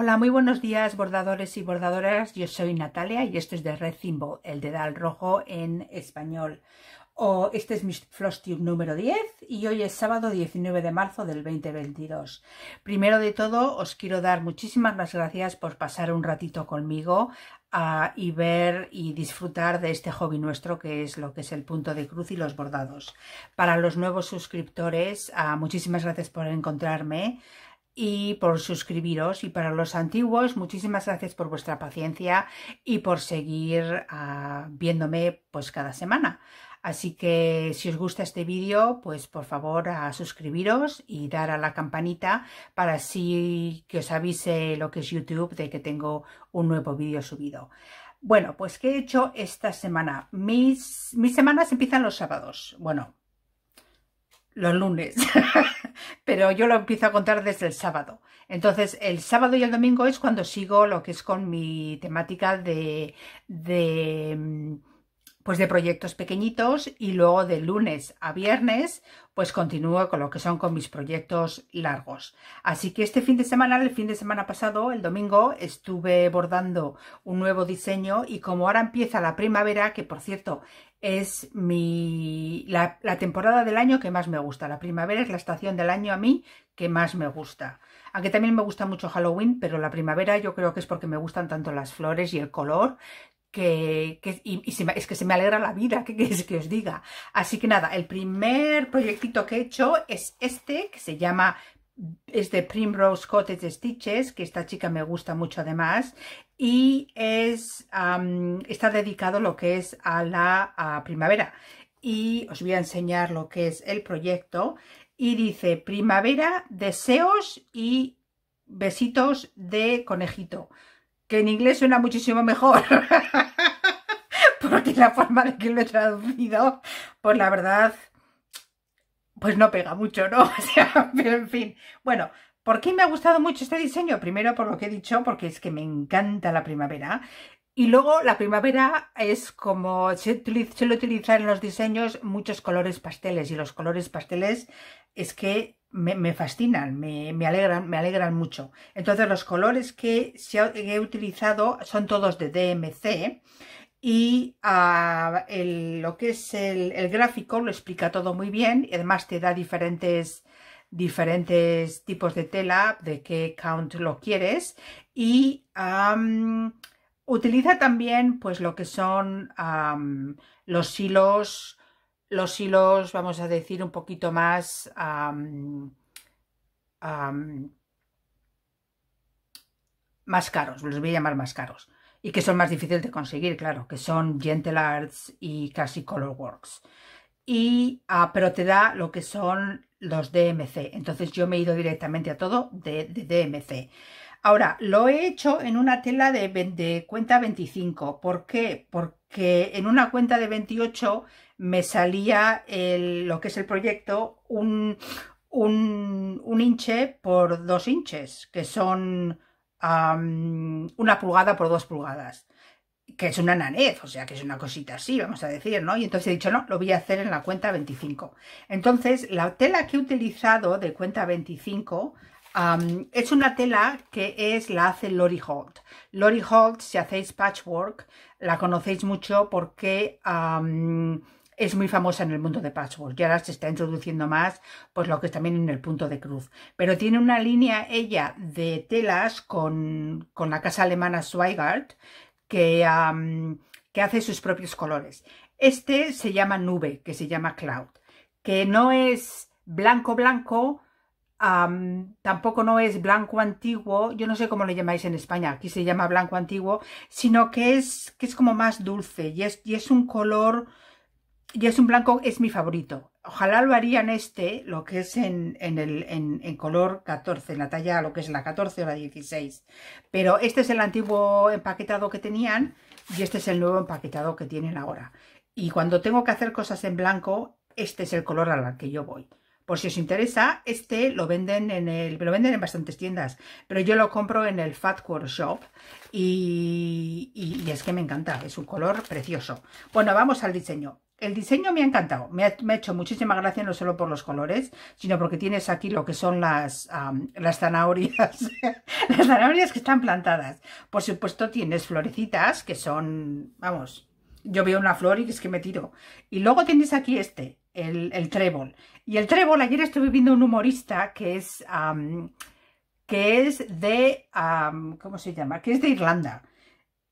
Hola, muy buenos días bordadores y bordadoras. Yo soy Natalia y esto es de Red Thimble, el dedal rojo en español. este es mi floss número 10 y hoy es sábado 19 de marzo del 2022. Primero de todo, os quiero dar muchísimas gracias por pasar un ratito conmigo ah, y ver y disfrutar de este hobby nuestro que es lo que es el punto de cruz y los bordados. Para los nuevos suscriptores, ah, muchísimas gracias por encontrarme y por suscribiros. Y para los antiguos, muchísimas gracias por vuestra paciencia y por seguir ah, viéndome pues cada semana. Así que si os gusta este vídeo, pues por favor a suscribiros y dar a la campanita para así que os avise lo que es YouTube de que tengo un nuevo vídeo subido. Bueno, pues ¿qué he hecho esta semana? Mis, mis semanas empiezan los sábados. Bueno, los lunes, pero yo lo empiezo a contar desde el sábado. Entonces, el sábado y el domingo es cuando sigo lo que es con mi temática de, de mm, pues de proyectos pequeñitos y luego de lunes a viernes pues continúo con lo que son con mis proyectos largos. Así que este fin de semana, el fin de semana pasado, el domingo, estuve bordando un nuevo diseño y como ahora empieza la primavera, que por cierto es mi, la, temporada del año que más me gusta, la primavera es la estación del año a mí que más me gusta. Aunque también me gusta mucho Halloween, pero la primavera yo creo que es porque me gustan tanto las flores y el color que, y, es que se me alegra la vida, que os diga? Así que nada, el primer proyectito que he hecho es este, que se llama es de Primrose Cottage Stitches, que esta chica me gusta mucho además, y es, está dedicado lo que es a la primavera. Y os voy a enseñar lo que es el proyecto. Y dice, primavera, deseos y besitos de conejito que en inglés suena muchísimo mejor. Porque la forma de que lo he traducido, pues la verdad, pues no pega mucho, ¿no? O sea, pero en fin. Bueno, ¿por qué me ha gustado mucho este diseño? Primero por lo que he dicho, porque es que me encanta la primavera. Y luego la primavera es como se, suele utilizar en los diseños muchos colores pasteles y los colores pasteles es que me, fascinan, me, alegran, me alegran mucho. Entonces los colores que, he utilizado son todos de DMC y ah, lo que es el, gráfico lo explica todo muy bien y además te da diferentes diferentes tipos de tela, de qué count lo quieres y utiliza también pues lo que son los hilos los hilos, vamos a decir, un poquito más más caros, los voy a llamar más caros, y que son más difíciles de conseguir, claro, que son Gentle Arts y casi Colorworks. Y, ah, pero te da lo que son los DMC, entonces yo me he ido directamente a todo de, de DMC. Ahora, lo he hecho en una tela de, cuenta 25. ¿Por qué? Porque en una cuenta de 28 me salía lo que es el proyecto un, un, un hinche por dos hinches, que son una pulgada por dos pulgadas que es una nanez, o sea, que es una cosita así, vamos a decir, ¿no? Y entonces he dicho, no, lo voy a hacer en la cuenta 25. Entonces, la tela que he utilizado de cuenta 25 es una tela que es la hace Lori Holt. Lori Holt, si hacéis patchwork, la conocéis mucho porque es muy famosa en el mundo de patchwork y ahora se está introduciendo más, pues lo que es también en el punto de cruz. Pero tiene una línea ella de telas con, la casa alemana Zweigart que hace sus propios colores. Este se llama nube, que se llama cloud, que no es blanco blanco, tampoco no es blanco antiguo, yo no sé cómo le llamáis en España, aquí se llama blanco antiguo, sino que es, que es como más dulce y es, y es un color, y es un blanco, es mi favorito. Ojalá lo harían este, lo que es en, en, color 14, en la talla, lo que es la 14 o la 16. Pero este es el antiguo empaquetado que tenían y este es el nuevo empaquetado que tienen ahora. Y cuando tengo que hacer cosas en blanco, este es el color al que yo voy. Por si os interesa, este lo venden en el, lo venden en bastantes tiendas, pero yo lo compro en el Fat Shop y, es que me encanta, es un color precioso. Bueno, vamos al diseño. El diseño me ha encantado, me ha, hecho muchísima gracia no solo por los colores, sino porque tienes aquí lo que son las, las zanahorias, las zanahorias que están plantadas. Por supuesto tienes florecitas que son, vamos, yo veo una flor y es que me tiro. Y luego tienes aquí este, el, trébol. Y el trébol, ayer estuve viendo un humorista que es, que es de, ¿cómo se llama? Que es de Irlanda.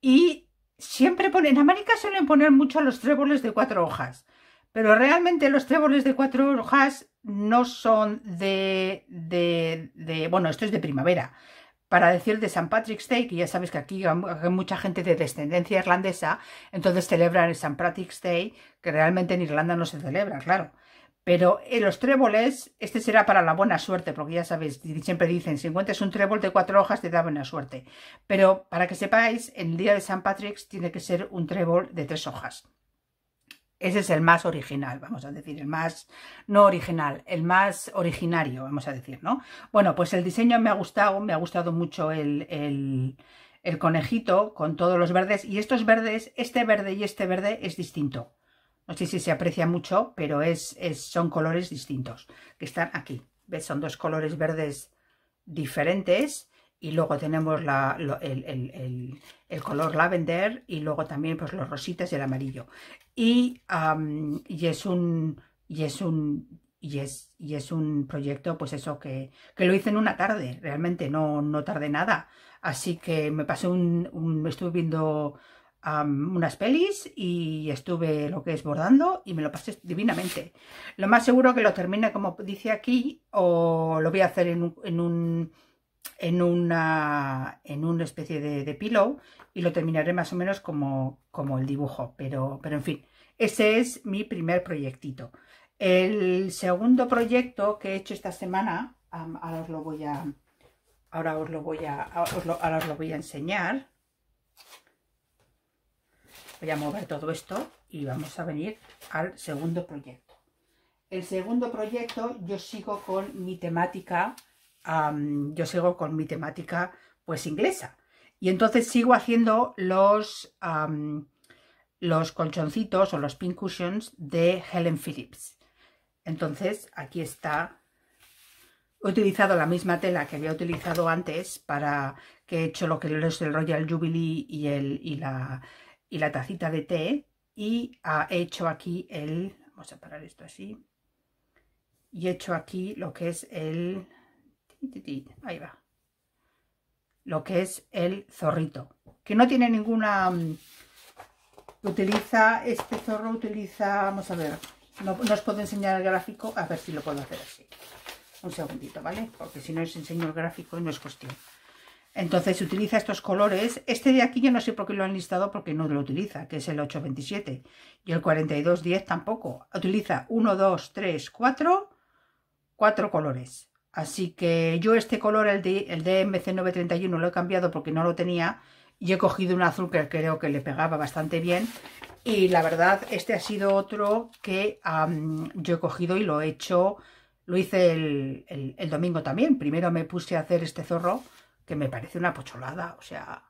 Y siempre ponen, en América suelen poner mucho los tréboles de cuatro hojas, pero realmente los tréboles de cuatro hojas no son de, de bueno, esto es de primavera, para decir de St. Patrick's Day, que ya sabes que aquí hay mucha gente de descendencia irlandesa, entonces celebran el St. Patrick's Day, que realmente en Irlanda no se celebra, claro. Pero en los tréboles, este será para la buena suerte, porque ya sabéis, siempre dicen, si encuentras un trébol de cuatro hojas te da buena suerte. Pero para que sepáis, el día de St. Patrick's tiene que ser un trébol de tres hojas. Ese es el más original, vamos a decir, el más no original, el más originario, vamos a decir, ¿no? Bueno, pues el diseño me ha gustado, me ha gustado mucho el, el, conejito con todos los verdes y estos verdes, este verde y este verde es distinto. No sé si se aprecia mucho, pero es, es son colores distintos que están aquí. ¿Ves? Son dos colores verdes diferentes y luego tenemos el, el, el, color lavender y luego también pues los rositas y el amarillo y, es un y es un y es, y es un proyecto pues eso que, lo hice en una tarde realmente no, no tardé nada así que me pasé un, estuve viendo unas pelis y estuve lo que es bordando y me lo pasé divinamente lo más seguro que lo termine como dice aquí o lo voy a hacer en un en una, en una especie de, de, pillow y lo terminaré más o menos como, como el dibujo, pero, pero en fin, ese es mi primer proyectito. El segundo proyecto que he hecho esta semana, ahora os lo voy a, ahora os lo voy a, ahora os lo voy a enseñar. Voy a mover todo esto y vamos a venir al segundo proyecto. El segundo proyecto yo sigo con mi temática yo sigo con mi temática pues inglesa. Y entonces sigo haciendo los, los colchoncitos o los pincushions de Helen Phillips. Entonces aquí está He utilizado la misma tela que había utilizado antes para que he hecho lo que es el Royal Jubilee y, el, y, la, y la tacita de té y ah, he hecho aquí el, vamos a parar esto así, y he hecho aquí lo que es el Ahí va. Lo que es el zorrito. Que no tiene ninguna... Mm, utiliza, este zorro utiliza, vamos a ver, no, no, os puedo enseñar el gráfico, a ver si lo puedo hacer así. Un segundito, ¿vale? Porque si no os enseño el gráfico no es cuestión. Entonces utiliza estos colores. Este de aquí yo no sé por qué lo han listado porque no lo utiliza, que es el 827. Y el 4210 tampoco. Utiliza 1, 2, 3, 4, 4 colores. Así que yo este color, el de, el 931 lo he cambiado porque no lo tenía y he cogido un azul que creo que le pegaba bastante bien. Y la verdad, este ha sido otro que yo he cogido y lo he hecho, lo hice el, el, domingo también. Primero me puse a hacer este zorro, que me parece una pocholada, o sea,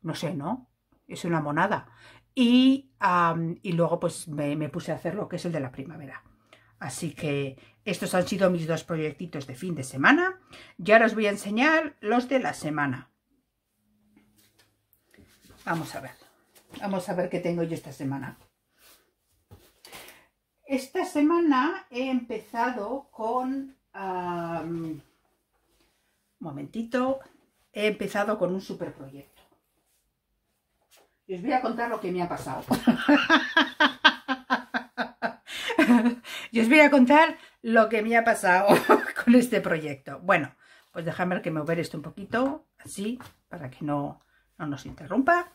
no sé, ¿no? Es una monada. Y, y luego pues me puse a hacer lo que es el de la primavera. Así que estos han sido mis dos proyectitos de fin de semana. Y ahora os voy a enseñar los de la semana. Vamos a ver. Vamos a ver qué tengo yo esta semana. Esta semana he empezado con... un momentito. He empezado con un superproyecto. Y os voy a contar lo que me ha pasado. Y os voy a contar lo que me ha pasado con este proyecto. Bueno, pues déjame que me mover esto un poquito, así, para que no, nos interrumpa.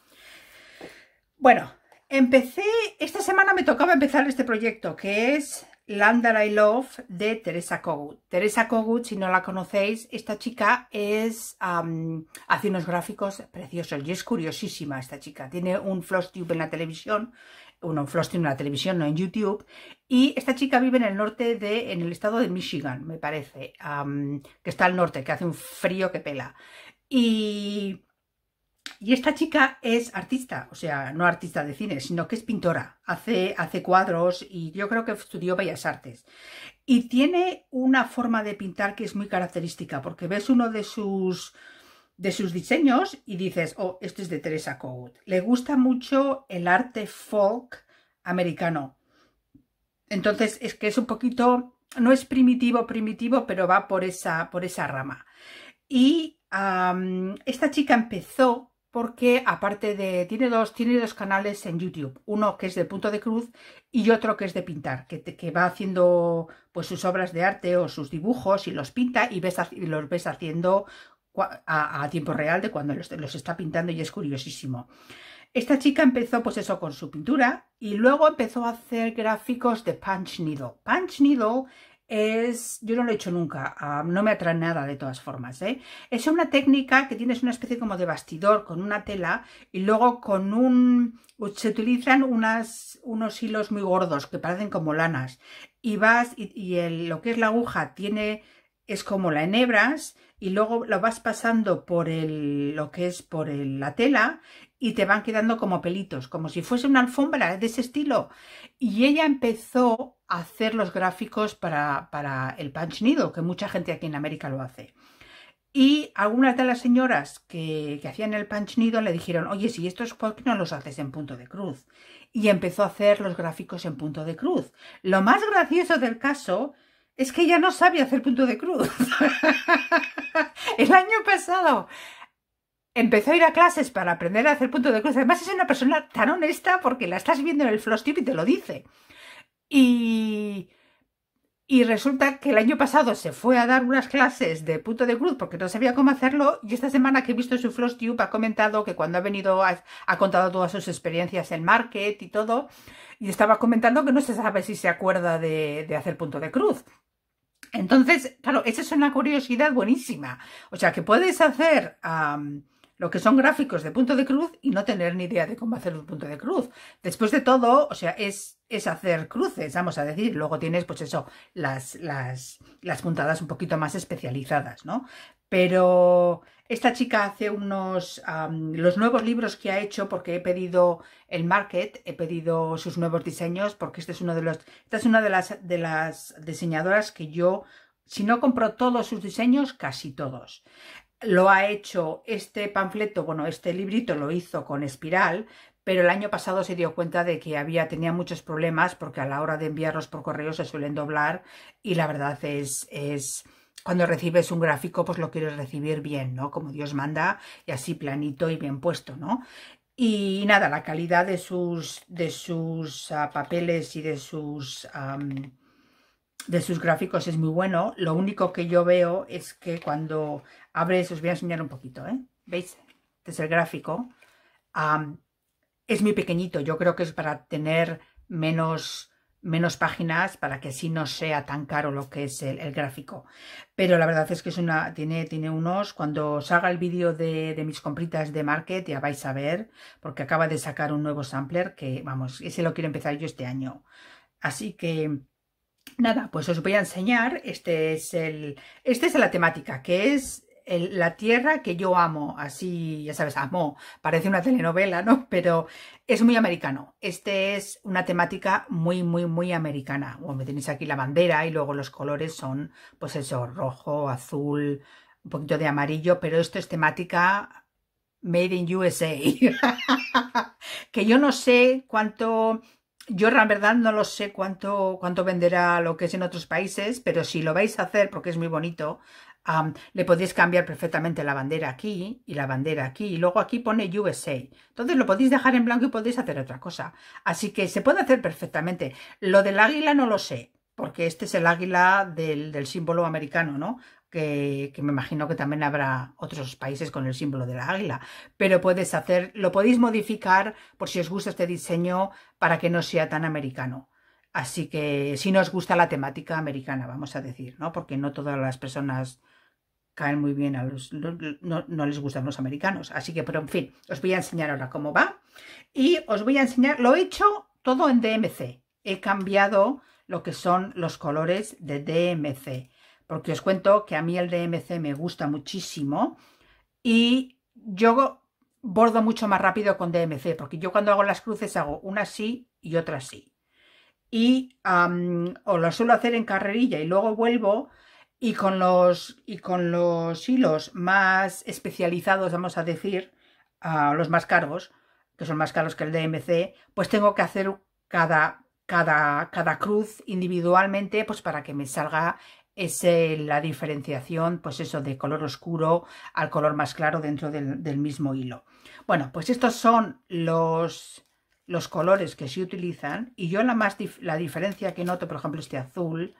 Bueno, empecé, esta semana me tocaba empezar este proyecto, que es Land That I Love de Teresa Kogut. Teresa Kogut, si no la conocéis, esta chica es hace unos gráficos preciosos y es curiosísima esta chica. Tiene un floss tube en la televisión uno en Floss en una televisión, no en YouTube, y esta chica vive en el norte de, en el estado de Michigan, me parece, que está al norte, que hace un frío que pela. Y, y esta chica es artista, o sea, no artista de cine, sino que es pintora, hace, hace cuadros y yo creo que estudió Bellas Artes. Y tiene una forma de pintar que es muy característica, porque ves uno de sus de sus diseños y dices, oh, esto es de Teresa code Le gusta mucho el arte folk americano. Entonces es que es un poquito, no es primitivo, primitivo, pero va por esa, por esa rama. Y esta chica empezó porque aparte de, tiene dos, tiene dos canales en YouTube, uno que es de punto de cruz y otro que es de pintar, que, va haciendo pues sus obras de arte o sus dibujos y los pinta y, ves, y los ves haciendo a, tiempo real de cuando los, está pintando y es curiosísimo. Esta chica empezó pues eso con su pintura y luego empezó a hacer gráficos de punch needle. Punch needle es, yo no lo he hecho nunca, ah, no me atrae nada de todas formas, ¿eh? Es una técnica que tienes una especie como de bastidor con una tela y luego con un, se utilizan unas, unos hilos muy gordos que parecen como lanas y vas y, lo que es la aguja tiene, es como la enhebras y luego lo vas pasando por el, lo que es por la tela y te van quedando como pelitos, como si fuese una alfombra de ese estilo. Y ella empezó a hacer los gráficos para, para el punch nido, que mucha gente aquí en América lo hace. Y algunas de las señoras que, que, hacían el punch nido le dijeron, oye, si estos ¿por no los haces en punto de cruz? Y empezó a hacer los gráficos en punto de cruz. Lo más gracioso del caso es que ya no sabe hacer punto de cruz. el año pasado empezó a ir a clases para aprender a hacer punto de cruz. Además es una persona tan honesta porque la estás viendo en el floss y te lo dice. Y... Y resulta que el año pasado se fue a dar unas clases de punto de cruz porque no sabía cómo hacerlo. Y esta semana que he visto su tube ha comentado que cuando ha venido ha, contado todas sus experiencias en market y todo. Y estaba comentando que no se sabe si se acuerda de hacer punto de cruz. Entonces, claro, esa es una curiosidad buenísima. O sea, que puedes hacer lo que son gráficos de punto de cruz y no tener ni idea de cómo hacer un punto de cruz. Después de todo, o sea, es, es hacer cruces, vamos a decir. Luego tienes, pues eso, las, las, las puntadas un poquito más especializadas, ¿no? Pero esta chica hace unos... los nuevos libros que ha hecho, porque he pedido el market, he pedido sus nuevos diseños, porque este es uno de los, esta es una de las, de las diseñadoras que yo, si no compro todos sus diseños, casi todos lo ha hecho este panfleto, bueno, este librito lo hizo con espiral, pero el año pasado se dio cuenta de que había, tenía muchos problemas porque a la hora de enviarlos por correo se suelen doblar y la verdad es, es cuando recibes un gráfico, pues lo quieres recibir bien, ¿no? Como Dios manda, y así planito y bien puesto, ¿no? Y nada, la calidad de sus, de sus ah, papeles y de sus, de sus gráficos es muy bueno. Lo único que yo veo es que cuando abres, os voy a enseñar un poquito, ¿eh? ¿Veis? Este es el gráfico. es muy pequeñito, yo creo que es para tener menos menos páginas para que si no sea tan caro lo que es el, gráfico. Pero la verdad es que es una, tiene, tiene unos, cuando salga el vídeo de, de, mis compritas de Market ya vais a ver, porque acaba de sacar un nuevo sampler que, vamos, ese lo quiero empezar yo este año. Así que, nada, pues os voy a enseñar, este es el, esta es la temática, que es la tierra que yo amo, así, ya sabes, amo, parece una telenovela, ¿no? Pero es muy americano. Este es una temática muy, muy, muy americana. Bueno, tenéis aquí la bandera y luego los colores son, pues eso, rojo, azul, un poquito de amarillo, pero esto es temática Made in USA. que yo no sé cuánto yo en verdad no lo sé cuánto, cuánto venderá lo que es en otros países, pero si lo vais a hacer, porque es muy bonito, le podéis cambiar perfectamente la bandera aquí y la bandera aquí y luego aquí pone USA. Entonces lo podéis dejar en blanco y podéis hacer otra cosa. Así que se puede hacer perfectamente. Lo del águila no lo sé, porque este es el águila del, símbolo americano, ¿no? Que, me imagino que también habrá otros países con el símbolo de la águila, pero hacer, lo podéis modificar por si os gusta este diseño para que no sea tan americano. Así que si nos gusta la temática americana, vamos a decir, ¿no? Porque no todas las personas caen muy bien a los... No, les gustan los americanos. Así que, pero en fin, os voy a enseñar ahora cómo va. Y os voy a enseñar, lo he hecho todo en DMC. He cambiado lo que son los colores de DMC. Porque os cuento que a mí el DMC me gusta muchísimo. Y yo bordo mucho más rápido con DMC. Porque yo cuando hago las cruces hago una así y otra así y lo suelo hacer en carrerilla y luego vuelvo y con los, y con los hilos más especializados, vamos a decir, los más caros, que son más caros que el DMC, pues tengo que hacer cada, cada, cada cruz individualmente pues para que me salga ese, la diferenciación, pues eso, de color oscuro al color más claro dentro del mismo hilo. Bueno, pues estos son los los colores que se utilizan y yo la, más la diferencia que noto, por ejemplo, este azul.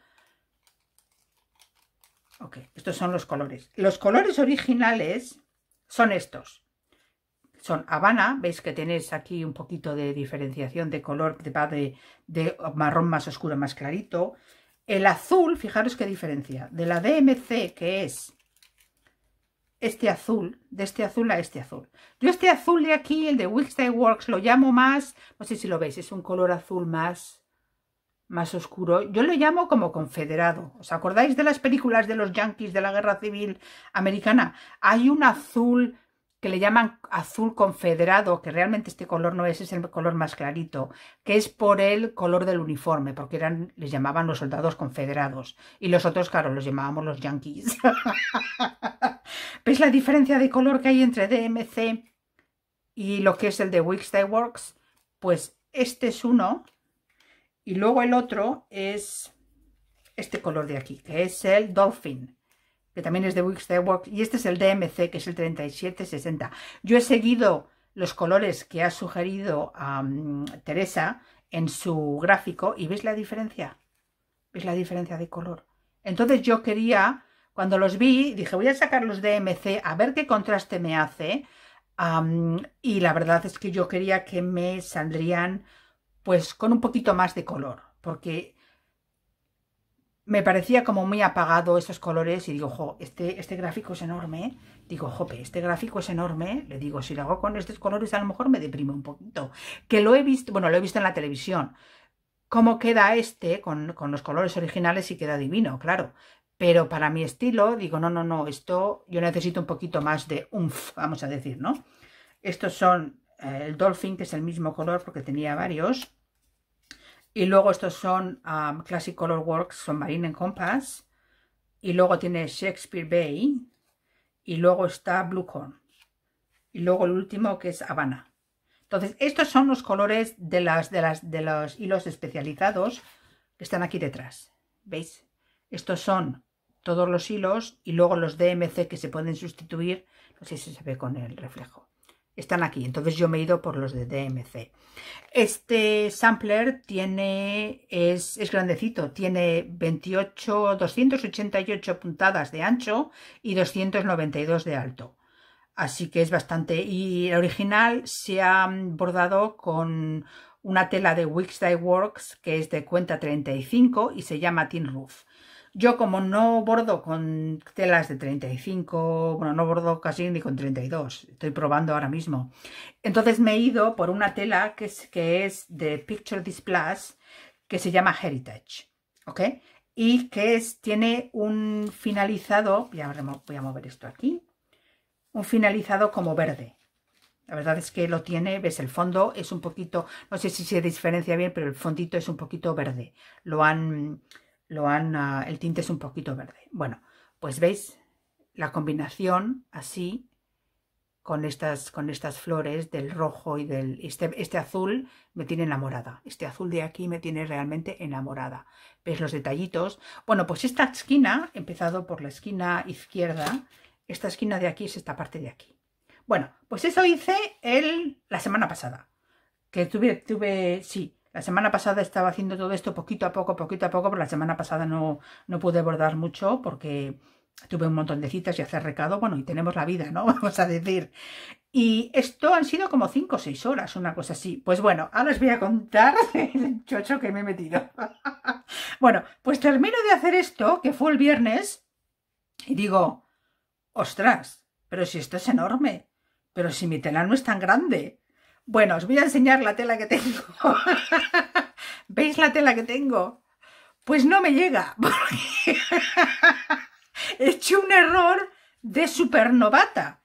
Ok, estos son los colores. Los colores originales son estos. Son Habana, veis que tenéis aquí un poquito de diferenciación de color, de marrón más oscuro, más clarito. El azul, fijaros qué diferencia, de la DMC, que es este azul, de este azul a este azul. Yo este azul de aquí, el de Wixtide Works, lo llamo más, no sé si lo veis, es un color azul más, más oscuro. Yo lo llamo como confederado. ¿Os acordáis de las películas de los yankees de la guerra civil americana? Hay un azul que le llaman azul confederado, que realmente este color no es, es el color más clarito, que es por el color del uniforme, porque eran, les llamaban los soldados confederados. Y los otros, claro, los llamábamos los yankees. ¿Veis la diferencia de color que hay entre DMC y lo que es el de Wix Works? Pues este es uno y luego el otro es este color de aquí, que es el Dolphin, que también es de Wix Works y este es el DMC, que es el 3760. Yo he seguido los colores que ha sugerido Teresa en su gráfico y ¿veis la diferencia? ¿Veis la diferencia de color? Entonces yo quería cuando los vi, dije, voy a sacar los de a ver qué contraste me hace. y la verdad es que yo quería que me saldrían pues con un poquito más de color, porque me parecía como muy apagado esos colores y digo, este, este gráfico es enorme. Digo, jope, este gráfico es enorme. Le digo, si lo hago con estos colores a lo mejor me deprime un poquito. Que lo he visto, bueno, lo he visto en la televisión. Cómo queda este con, con los colores originales y queda divino, claro. Pero para mi estilo, digo, no, no, no, esto yo necesito un poquito más de un vamos a decir, ¿no? Estos son eh, el Dolphin, que es el mismo color porque tenía varios. Y luego estos son um, Classic Color Works, son Marine Compass. Y luego tiene Shakespeare Bay. Y luego está Blue Corn. Y luego el último que es Habana. Entonces, estos son los colores de, las, de, las, de los hilos especializados que están aquí detrás. ¿Veis? Estos son todos los hilos y luego los DMC que se pueden sustituir, no sé si se ve con el reflejo. Están aquí, entonces yo me he ido por los de DMC. Este sampler tiene, es, es grandecito, tiene 28, 288 puntadas de ancho y 292 de alto. Así que es bastante. Y el original se ha bordado con una tela de Wix Works que es de cuenta 35 y se llama Tin Roof. Yo como no bordo con telas de 35, bueno, no bordo casi ni con 32, estoy probando ahora mismo. Entonces me he ido por una tela que es, que es de Picture Displays, que se llama Heritage, ¿ok? Y que es, tiene un finalizado, ya voy a mover esto aquí, un finalizado como verde, la verdad es que lo tiene, ves, el fondo es un poquito, no sé si se diferencia bien, pero el fondito es un poquito verde. Lo han, lo han, ah, el tinte es un poquito verde. Bueno, pues veis la combinación así con estas, con estas flores del rojo y del... Este, este azul me tiene enamorada. Este azul de aquí me tiene realmente enamorada. ¿Veis los detallitos? Bueno, pues esta esquina, empezado por la esquina izquierda, esta esquina de aquí es esta parte de aquí. Bueno, pues eso hice el, la semana pasada. Que tuve, tuve, sí, la semana pasada estaba haciendo todo esto poquito a poco, poquito a poco, pero la semana pasada no, no pude bordar mucho porque tuve un montón de citas y hacer recado, bueno, y tenemos la vida, ¿no? Vamos a decir. Y esto han sido como 5 o 6 horas, una cosa así. Pues bueno, ahora os voy a contar el chocho que me he metido. bueno, pues termino de hacer esto, que fue el viernes, y digo, ostras, pero si esto es enorme, pero si mi tela no es tan grande, bueno, os voy a enseñar la tela que tengo. ¿Veis la tela que tengo? Pues no me llega, he hecho un error de supernovata.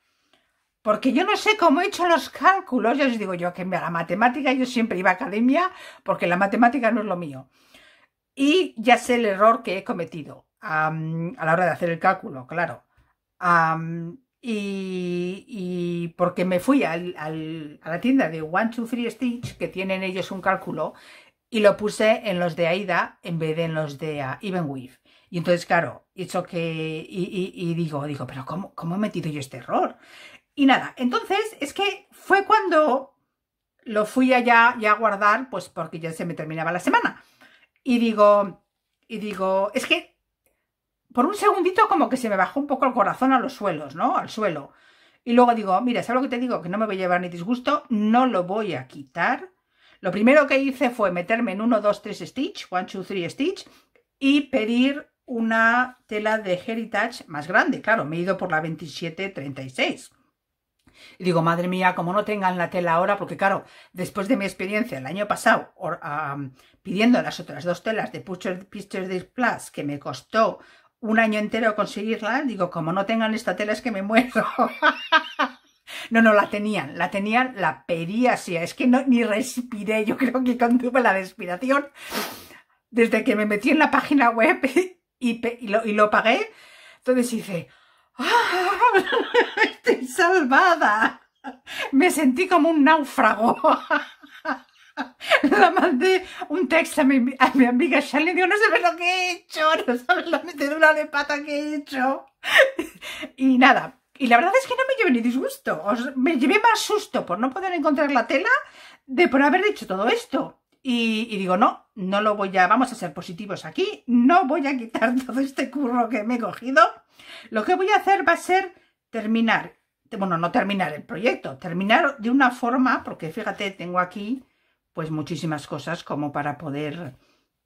Porque yo no sé cómo he hecho los cálculos, ya os digo yo que la matemática, yo siempre iba a academia, porque la matemática no es lo mío. Y ya sé el error que he cometido a la hora de hacer el cálculo, claro. Y, porque me fui a la tienda de One, Two, Three Stitch, que tienen ellos un cálculo, y lo puse en los de AIDA en vez de en los de ah, Even Weave. Y entonces, claro, hecho que. Y, digo, digo, pero cómo, ¿cómo he metido yo este error? Y nada, entonces es que fue cuando lo fui allá ya a guardar, pues porque ya se me terminaba la semana. Y digo, y digo, es que por un segundito como que se me bajó un poco el corazón a los suelos, ¿no? Al suelo. Y luego digo, mira, ¿sabes lo que te digo? Que no me voy a llevar ni disgusto, no lo voy a quitar. Lo primero que hice fue meterme en 1, 2, 3 stitch, 1, 2, 3 stitch, y pedir una tela de Heritage más grande. Claro, me he ido por la 27-36. Y digo, madre mía, como no tengan la tela ahora, porque claro, después de mi experiencia el año pasado pidiendo las otras dos telas de Pictures Pictures Plus, que me costó un año entero conseguirla, digo, como no tengan esta tela es que me muero. No, no, la tenían, la tenían, la sí Es que no, ni respiré, yo creo que contuve la respiración desde que me metí en la página web y, y, lo, y lo, pagué. Entonces hice, ¡Ah, estoy salvada. Me sentí como un náufrago. la mandé un texto a mi, amiga Shelly, digo, no sabes lo que he hecho, no sabes la metedura de pata que he hecho. Y nada, y la verdad es que no me llevé ni disgusto, me llevé más susto por no poder encontrar la tela de por haber dicho todo esto. y, digo, no, no lo voy a, vamos a ser positivos aquí, no voy a quitar todo este curro que me he cogido. Lo que voy a hacer va a ser terminar, bueno, no terminar el proyecto, terminar de una forma, porque fíjate, tengo aquí pues muchísimas cosas como para poder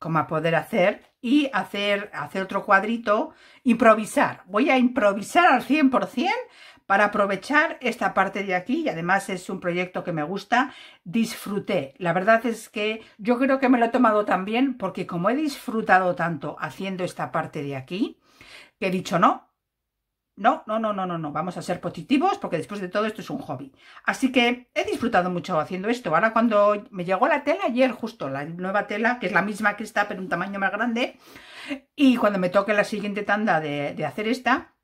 como poder hacer y hacer, hacer otro cuadrito, improvisar. Voy a improvisar al 100% para aprovechar esta parte de aquí y además es un proyecto que me gusta, disfruté. La verdad es que yo creo que me lo he tomado tan bien porque como he disfrutado tanto haciendo esta parte de aquí, que he dicho no, no, no, no, no, no, no. Vamos a ser positivos porque después de todo esto es un hobby. Así que he disfrutado mucho haciendo esto. Ahora cuando me llegó la tela ayer, justo la nueva tela, que es la misma que está, pero un tamaño más grande. Y cuando me toque la siguiente tanda de, hacer esta,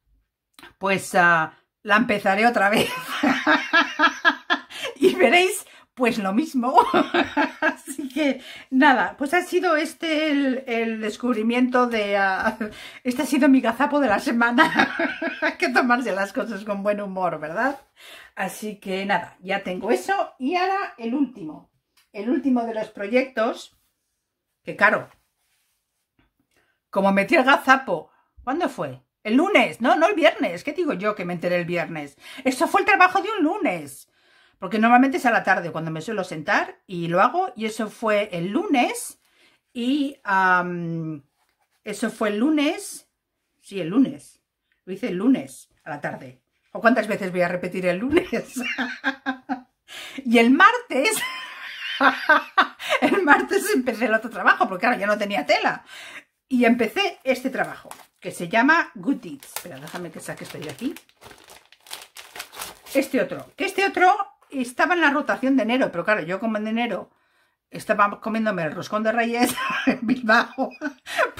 pues ah, la empezaré otra vez. y veréis, pues lo mismo. Así que nada, pues ha sido este el, descubrimiento de... Ah, este ha sido mi gazapo de la semana. Hay que tomarse las cosas con buen humor, ¿verdad? Así que nada, ya tengo eso. Y ahora el último. El último de los proyectos. Que caro! como metí el gazapo. ¿Cuándo fue? El lunes, no, no el viernes. ¿Qué digo yo que me enteré el viernes? Eso fue el trabajo de un lunes porque normalmente es a la tarde cuando me suelo sentar y lo hago, y eso fue el lunes, y eso fue el lunes, sí, el lunes, lo hice el lunes a la tarde. ¿O cuántas veces voy a repetir el lunes? y el martes... el martes empecé el otro trabajo, porque claro, ya no tenía tela. Y empecé este trabajo, que se llama Good Deeds. Espera, déjame que saque esto de aquí. Este otro, que este otro estaba en la rotación de enero, pero claro, yo como en enero estaba comiéndome el roscón de reyes en Bilbao,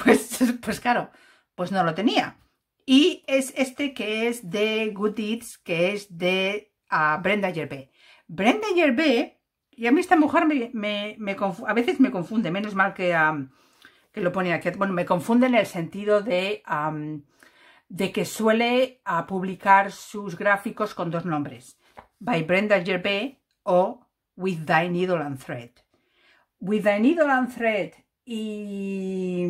pues, pues, claro, pues no lo tenía. Y es este que es de Good Eats, que es de Brenda Yerbe Brenda yerbe y a mí esta mujer me, a veces me confunde, menos mal que, que lo pone aquí. Bueno, me confunde en el sentido de, de que suele publicar sus gráficos con dos nombres by Brenda Gervais o With Thy Needle and Thread. With Thy Needle and Thread y...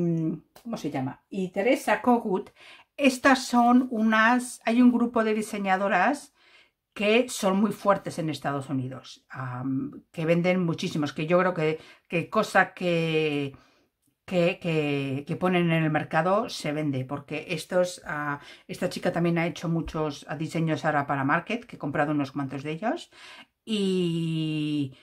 ¿cómo se llama? Y Teresa Cogut estas son unas... hay un grupo de diseñadoras que son muy fuertes en Estados Unidos, que venden muchísimos, que yo creo que, que cosa que que, ponen en el mercado se vende, porque estos, ah, esta chica también ha hecho muchos diseños ahora para Market, que he comprado unos cuantos de ellos, y,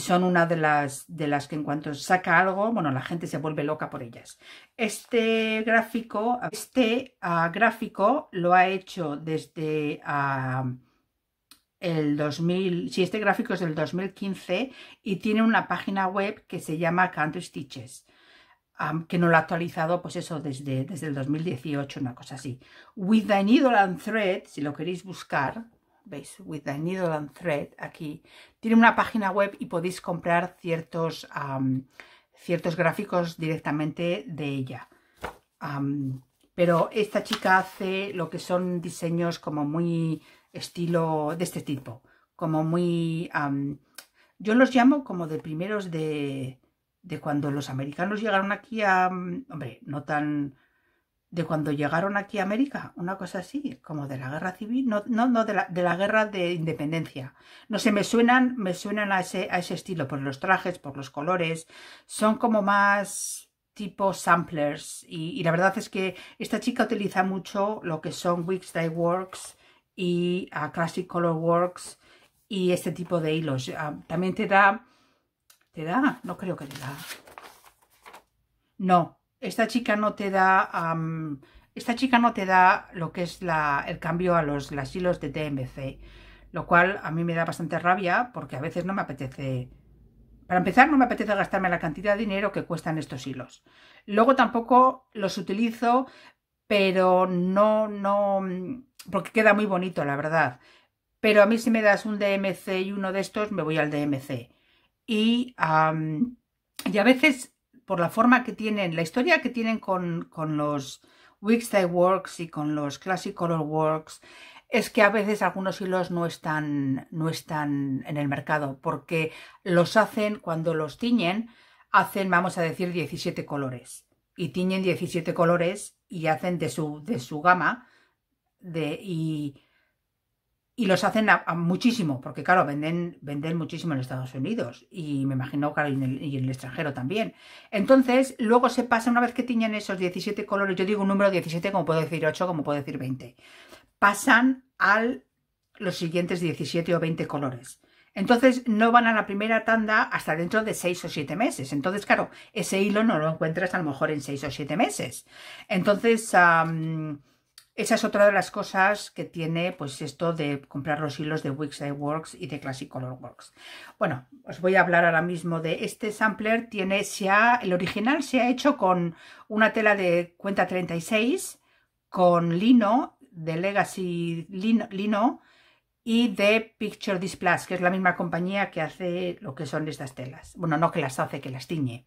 son una de las, de las que en cuanto saca algo, bueno, la gente se vuelve loca por ellas. Este gráfico, este ah, gráfico lo ha hecho desde... Ah, el 2000, si este gráfico es del 2015 y tiene una página web que se llama Country Stitches que no lo ha actualizado, pues eso, desde, desde el 2018, una cosa así. With the needle and thread, si lo queréis buscar, veis, with the needle and thread, aquí, tiene una página web y podéis comprar ciertos, ciertos gráficos directamente de ella. pero esta chica hace lo que son diseños como muy estilo de este tipo, como muy... yo los llamo como de primeros de de cuando los americanos llegaron aquí a... Mm, hombre, no tan... De cuando llegaron aquí a América, una cosa así, como de la guerra civil, no, no, no de, la, de la guerra de independencia. No sé, me suenan, me suenan a ese, a ese estilo, por los trajes, por los colores, son como más tipo samplers y, la verdad es que esta chica utiliza mucho lo que son Wix Dye Works y ah, Classic Color Works y este tipo de hilos. Ah, también te da ¿Te da? No creo que te da. No, esta chica no te da... esta chica no te da lo que es el cambio a los las hilos de DMC lo cual a mí me da bastante rabia porque a veces no me apetece... Para empezar, no me apetece gastarme la cantidad de dinero que cuestan estos hilos. Luego tampoco los utilizo, pero no, no, porque queda muy bonito, la verdad. Pero a mí si me das un DMC y uno de estos, me voy al DMC y, a veces por la forma que tienen, la historia que tienen con, con los Wigstyle Works y con los Classic Color Works, es que a veces algunos hilos no están, no están en el mercado porque los hacen cuando los tiñen, hacen, vamos a decir, 17 colores y tiñen 17 colores y hacen de su, de su gama de, y, y los hacen muchísimo, porque claro, venden, venden muchísimo en Estados Unidos y me imagino, claro, y en, el, extranjero también. Entonces, luego se pasa, una vez que tienen esos 17 colores, yo digo un número 17, como puedo decir 8, como puedo decir 20, pasan a los siguientes 17 o 20 colores. Entonces no van a la primera tanda hasta dentro de 6 o 7 meses. Entonces, claro, ese hilo no lo encuentras a lo mejor en 6 o 7 meses. Entonces, esa es otra de las cosas que tiene pues esto de comprar los hilos de Wix Works y de Classic Color Works. Bueno, os voy a hablar ahora mismo de este sampler. Tiene, el original se ha hecho con una tela de cuenta 36, con lino, de Legacy lino, y de Picture Displays, que es la misma compañía que hace lo que son estas telas. Bueno, no que las hace, que las tiñe.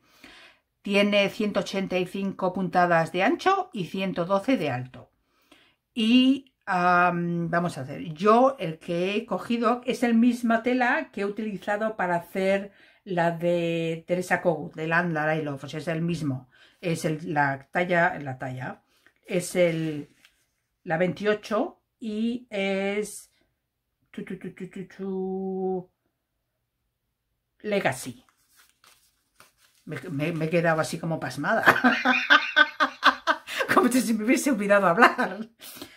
Tiene 185 puntadas de ancho y 112 de alto. Y vamos a hacer, yo el que he cogido es el misma tela que he utilizado para hacer la de Teresa Kogut, de Land y Love, es el mismo. Es la talla, la talla, es el, la 28 y es tu, tu, tu, Legacy. Me, me he quedado así como pasmada. como si me hubiese olvidado hablar.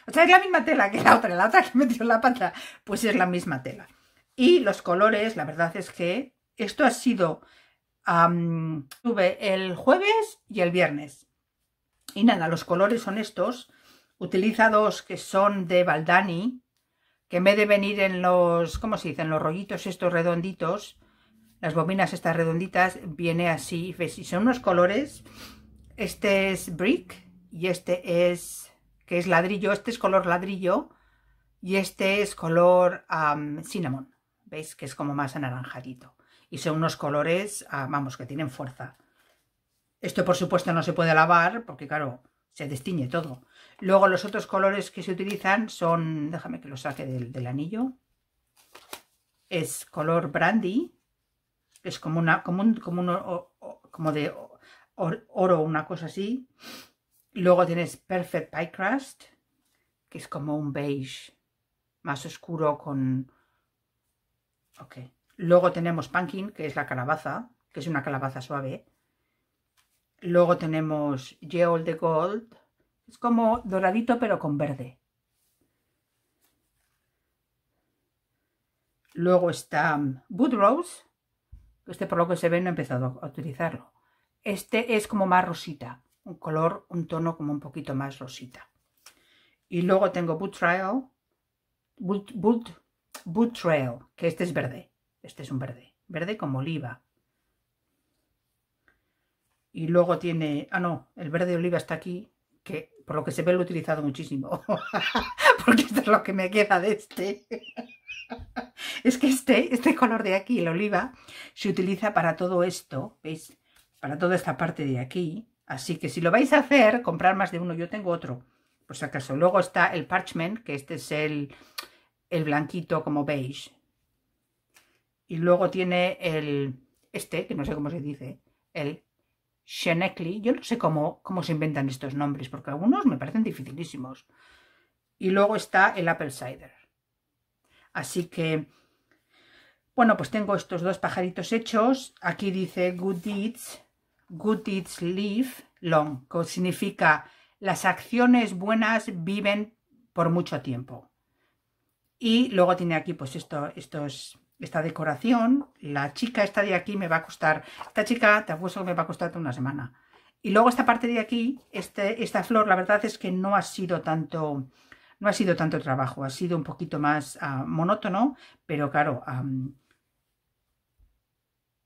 O sea, es la misma tela que la otra, la otra que me dio la pata, pues es la misma tela. Y los colores, la verdad es que esto ha sido, tuve el jueves y el viernes. Y nada, los colores son estos. Utilizados que son de Baldani, que me vez de venir en los, ¿cómo se dicen? Los rollitos estos redonditos, las bobinas estas redonditas, viene así, ¿ves? Y son unos colores, este es Brick, y este es, que es ladrillo, este es color ladrillo y este es color cinnamon, ¿veis? Que es como más anaranjadito. Y son unos colores, ah, vamos, que tienen fuerza. Esto por supuesto no se puede lavar porque claro, se destiñe todo. Luego los otros colores que se utilizan son, déjame que lo saque del, anillo, es color brandy, es como, una, como, como, como de oro, una cosa así. Luego tienes Perfect Pie Crust, que es como un beige más oscuro con... Luego tenemos Pumpkin, que es la calabaza, que es una calabaza suave. Luego tenemos Yellow de Gold, es como doradito pero con verde. Luego está que este por lo que se ve no he empezado a utilizarlo. Este es como más rosita un color, un tono como un poquito más rosita. Y luego tengo Boot Trail, Boot, Trail, que este es verde, este es un verde, verde como oliva. Y luego tiene, ah no, el verde oliva está aquí, que por lo que se ve lo he utilizado muchísimo, porque esto es lo que me queda de este. es que este, este color de aquí, el oliva, se utiliza para todo esto, ¿veis? Para toda esta parte de aquí, Así que si lo vais a hacer, comprar más de uno, yo tengo otro, por si acaso. Luego está el parchment, que este es el, el blanquito como beige. Y luego tiene el, este, que no sé cómo se dice, el Shenekli. Yo no sé cómo, cómo se inventan estos nombres, porque algunos me parecen dificilísimos. Y luego está el Apple Cider. Así que, bueno, pues tengo estos dos pajaritos hechos. Aquí dice Good Deeds, Good deeds live long, que significa las acciones buenas viven por mucho tiempo. Y luego tiene aquí pues esto, es esta decoración. La chica esta de aquí me va a costar, esta chica te apuesto que me va a costar una semana. Y luego esta parte de aquí, este, esta flor, la verdad es que no ha sido tanto, no ha sido tanto trabajo, ha sido un poquito más ah, monótono, pero claro,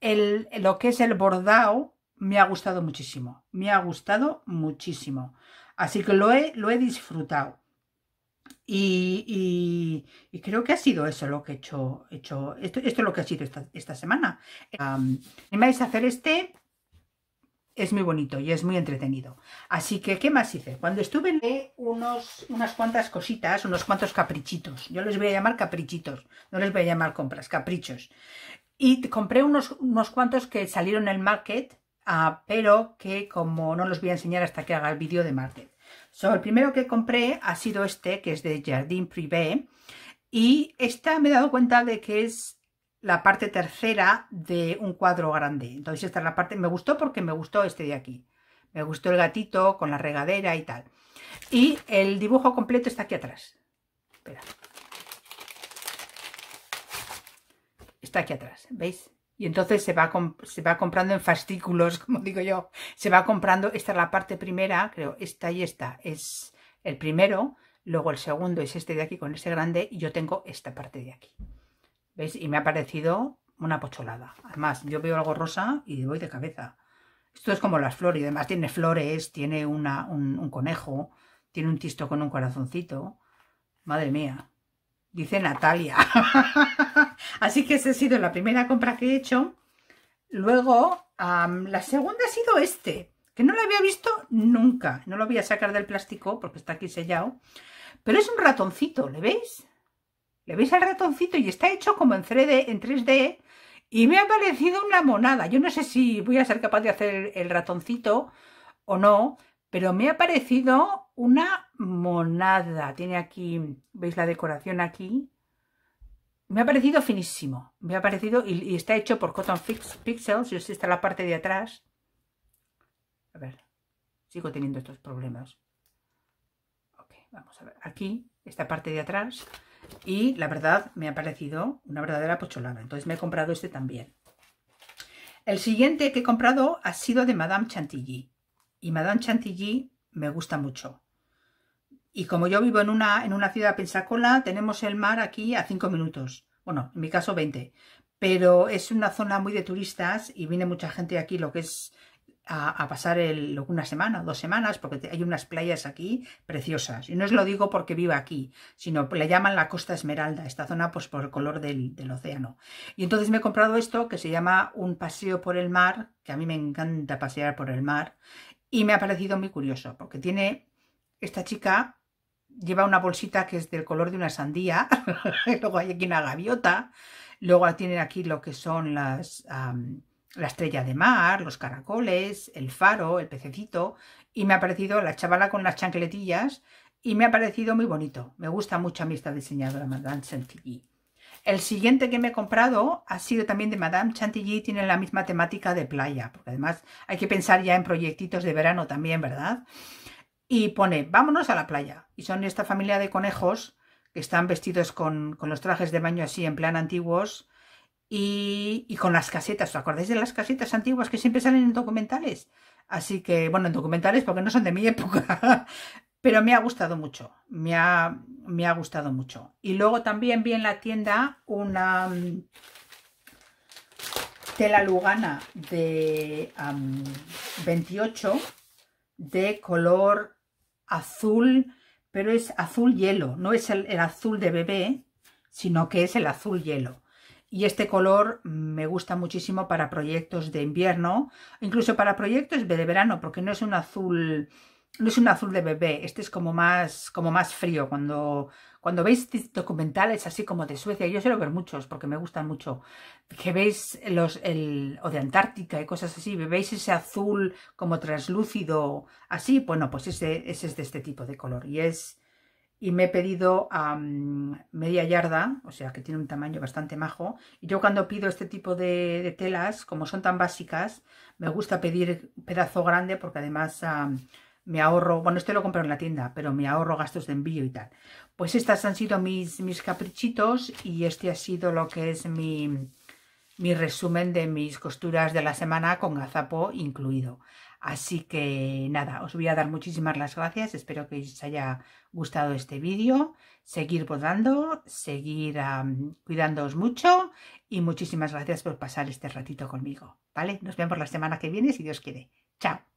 el, lo que es el bordado me ha gustado muchísimo, me ha gustado muchísimo. Así que lo he, lo he disfrutado. Y, creo que ha sido eso lo que he hecho. hecho esto, es lo que ha sido esta, esta semana. me vais a hacer este. Es muy bonito y es muy entretenido. Así que, ¿qué más hice? Cuando estuve en e, unos, unas cuantas cositas, unos cuantos caprichitos. Yo les voy a llamar caprichitos, no les voy a llamar compras, caprichos. Y compré unos, unos cuantos que salieron en el market Ah, pero que como no los voy a enseñar hasta que haga el vídeo de martes So, el primero que compré ha sido este, que es de jardín Privé, y esta me he dado cuenta de que es la parte tercera de un cuadro grande. Entonces esta es la parte, me gustó porque me gustó este de aquí. Me gustó el gatito con la regadera y tal. Y el dibujo completo está aquí atrás. Espera. Está aquí atrás, ¿veis? Y entonces se va, se va comprando en fascículos, como digo yo. Se va comprando, esta es la parte primera, creo, esta y esta es el primero, luego el segundo es este de aquí con este grande y yo tengo esta parte de aquí. ¿Veis? Y me ha parecido una pocholada. Además, yo veo algo rosa y voy de cabeza. Esto es como las flores, y además tiene flores, tiene una, un, un, conejo, tiene un tisto con un corazoncito. Madre mía. Dice Natalia. Así que esa ha sido la primera compra que he hecho. Luego, la segunda ha sido este, que no lo había visto nunca. No lo voy a sacar del plástico porque está aquí sellado. Pero es un ratoncito, ¿le veis? ¿Le veis al ratoncito? Y está hecho como en en 3D y me ha parecido una monada. Yo no sé si voy a ser capaz de hacer el ratoncito o no, pero me ha parecido una monada. Tiene aquí, ¿veis la decoración aquí? Me ha parecido finísimo. Me ha parecido. Y, está hecho por Cotton Fix, Pixels. Y está la parte de atrás. A ver. Sigo teniendo estos problemas. Ok, vamos a ver. Aquí, esta parte de atrás. Y la verdad, me ha parecido una verdadera pocholada. Entonces me he comprado este también. El siguiente que he comprado ha sido de Madame Chantilly. Y Madame Chantilly me gusta mucho. Y como yo vivo en una, en una ciudad pensacola, tenemos el mar aquí a 5 minutos. Bueno, en mi caso 20. Pero es una zona muy de turistas y viene mucha gente aquí, lo que es a, pasar una semana o dos semanas, porque hay unas playas aquí preciosas. Y no os lo digo porque viva aquí, sino le llaman la Costa Esmeralda, esta zona pues por el color del, del océano. Y entonces me he comprado esto que se llama Un paseo por el mar, que a mí me encanta pasear por el mar, y me ha parecido muy curioso, porque tiene esta chica lleva una bolsita que es del color de una sandía, luego hay aquí una gaviota, luego tienen aquí lo que son las, la estrella de mar, los caracoles, el faro, el pececito, y me ha parecido la chavala con las chancletillas, y me ha parecido muy bonito, me gusta mucho a mí esta diseñadora Madame Chantilly. El siguiente que me he comprado ha sido también de Madame Chantilly, tiene la misma temática de playa, porque además hay que pensar ya en proyectitos de verano también, ¿verdad?, y pone, vámonos a la playa. Y son esta familia de conejos que están vestidos con, los trajes de baño así en plan antiguos y, con las casetas. ¿Os acordáis de las casetas antiguas que siempre salen en documentales? Así que, bueno, en documentales porque no son de mi época, pero me ha gustado mucho, me ha, me ha gustado mucho. Y luego también vi en la tienda una mm, tela lugana de 28 de color azul, pero es azul hielo, no es el, azul de bebé, sino que es el azul hielo. Y este color me gusta muchísimo para proyectos de invierno, incluso para proyectos de verano, porque no es un azul no es un azul de bebé, este es como más, como más frío. Cuando, cuando veis este documentales así como de Suecia, yo suelo ver muchos porque me gustan mucho, que veis los, el, o de Antártica y cosas así, veis ese azul como translúcido así, bueno, pues ese, es de este tipo de color y es... Y me he pedido a media yarda, o sea que tiene un tamaño bastante majo. Y yo cuando pido este tipo de, telas, como son tan básicas, me gusta pedir pedazo grande porque además me ahorro, bueno, este lo compro en la tienda, pero me ahorro gastos de envío y tal. Pues estas han sido mis, mis caprichitos y este ha sido lo que es mi, mi resumen de mis costuras de la semana con gazapo incluido. Así que nada, os voy a dar muchísimas las gracias, espero que os haya gustado este vídeo, seguir votando, seguir cuidándoos mucho y muchísimas gracias por pasar este ratito conmigo, ¿vale? Nos vemos la semana que viene si Dios quiere. ¡Chao!